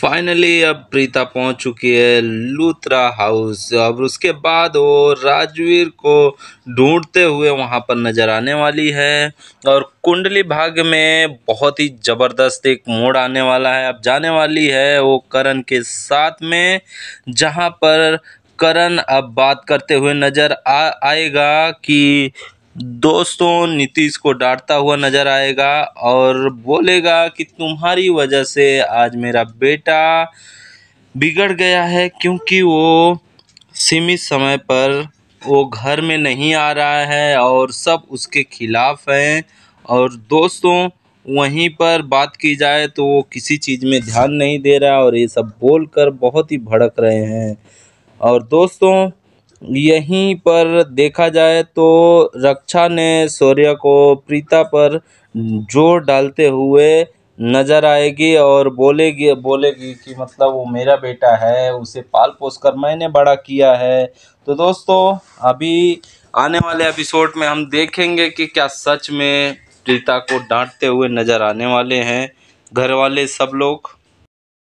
finally अब प्रीता पहुंच चुकी है लूथरा हाउस अब उसके बाद वो राजवीर को ढूंढते हुए वहां पर नज़र आने वाली है और कुंडली भाग्य में बहुत ही ज़बरदस्त एक मोड़ आने वाला है अब जाने वाली है वो करण के साथ में जहां पर करण अब बात करते हुए नज़र आ आएगा कि दोस्तों नीतीश को डांटता हुआ नजर आएगा और बोलेगा कि तुम्हारी वजह से आज मेरा बेटा बिगड़ गया है क्योंकि वो सीमित समय पर वो घर में नहीं आ रहा है और सब उसके खिलाफ हैं और दोस्तों वहीं पर बात की जाए तो वो किसी चीज़ में ध्यान नहीं दे रहा और ये सब बोलकर बहुत ही भड़क रहे हैं और दोस्तों यहीं पर देखा जाए तो रक्षा ने सूर्य को प्रीता पर जोर डालते हुए नज़र आएगी और बोलेगी बोलेगी कि मतलब वो मेरा बेटा है उसे पाल पोस कर मैंने बड़ा किया है तो दोस्तों अभी आने वाले एपिसोड में हम देखेंगे कि क्या सच में प्रीता को डांटते हुए नज़र आने वाले हैं घर वाले सब लोग